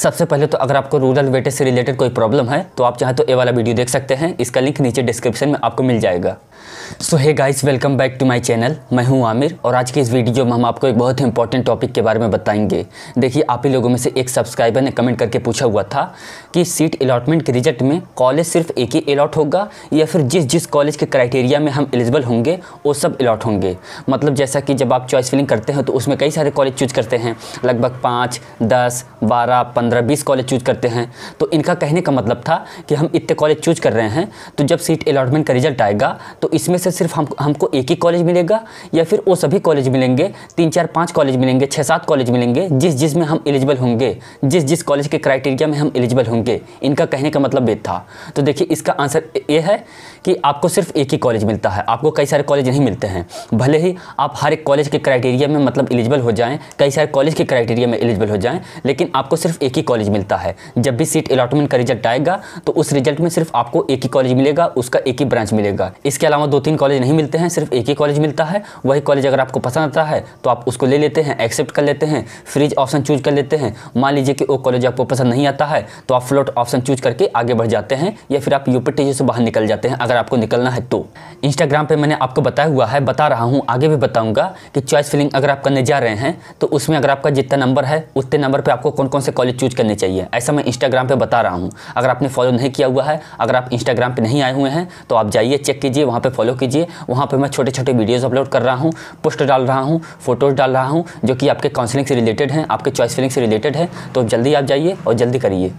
सबसे पहले तो अगर आपको रूरल वेटेज से रिलेटेड कोई प्रॉब्लम है तो आप चाहे तो ये वाला वीडियो देख सकते हैं इसका लिंक नीचे डिस्क्रिप्शन में आपको मिल जाएगा so hi guys welcome back to my channel मैं हूं आमिर और आज के इस वीडियो में हम आपको एक बहुत ही इंपॉर्टेंट टॉपिक के बारे में बताएंगे देखिए आप ही लोगों में से एक सब्सक्राइबर ने कमेंट करके पूछा हुआ था कि सीट अलाटमेंट के रिजल्ट में कॉलेज सिर्फ एक ही अलाट होगा या फिर जिस जिस कॉलेज के क्राइटेरिया में हम एलिजिबल होंगे वो सब अलाट होंगे मतलब जैसा कि जब आप चॉइस फिलिंग करते हैं तो उसमें कई सारे कॉलेज चूज करते हैं लगभग पाँच दस बारह पंद्रह बीस कॉलेज चूज करते हैं तो इनका कहने का मतलब था कि हम इतने कॉलेज चूज कर रहे हैं तो जब सीट अलाटमेंट का रिजल्ट आएगा तो इसमें से सिर्फ हम हमको एक ही कॉलेज मिलेगा या फिर वो सभी कॉलेज मिलेंगे तीन चार पाँच कॉलेज मिलेंगे छः सात कॉलेज मिलेंगे जिस जिस में हम एलिजिबल होंगे जिस जिस कॉलेज के क्राइटेरिया में हम एलिजिबल होंगे इनका कहने का मतलब ये था तो देखिए इसका आंसर ये है कि आपको सिर्फ एक ही कॉलेज मिलता है आपको कई सारे कॉलेज नहीं मिलते हैं भले ही आप हर एक कॉलेज के क्राइटेरिया में मतलब एलिजिबल हो जाएँ कई सारे कॉलेज के क्राइटेरिया में एलिजिबल हो जाएँ लेकिन आपको सिर्फ एक ही कॉलेज मिलता है जब भी सीट अलाटमेंट का रिजल्ट आएगा तो उस रिजल्ट में सिर्फ आपको एक ही कॉलेज मिलेगा उसका एक ही ब्रांच मिलेगा इसके अलावा अलावा दो तीन कॉलेज नहीं मिलते हैं सिर्फ एक ही कॉलेज मिलता है वही कॉलेज अगर आपको पसंद आता है तो आप उसको ले लेते हैं एक्सेप्ट कर लेते हैं फ्रीज ऑप्शन चूज कर लेते हैं मान लीजिए कि वो कॉलेज आपको पसंद नहीं आता है तो आप फ्लोट ऑप्शन चूज करके आगे बढ़ जाते हैं या फिर आप यूपी से बाहर निकल जाते हैं अगर आपको निकलना है तो इंस्टाग्राम पर मैंने आपको बताया हुआ है बता रहा हूँ आगे भी बताऊँगा कि चॉइस फिलिंग अगर आप करने जा रहे हैं तो उसमें अगर आपका जितना नंबर है उतने नंबर पर आपको कौन कौन से कॉलेज चूज करने चाहिए ऐसा मैं इंस्टाग्राम पर बता रहा हूँ अगर आपने फॉलो नहीं किया हुआ है अगर आप इंस्टाग्राम पर नहीं आए हुए हैं तो आप जाइए चेक कीजिए वहाँ पर फॉलो कीजिए वहाँ पर मैं छोटे छोटे वीडियोज़ अपलोड कर रहा हूँ पोस्ट डाल रहा हूँ फोटोज़ डाल रहा हूँ जो कि आपके काउंसलिंग से रिलेटेड हैं आपके चॉइस फिलिंग से रिलेटेड है तो जल्दी आप जाइए और जल्दी करिए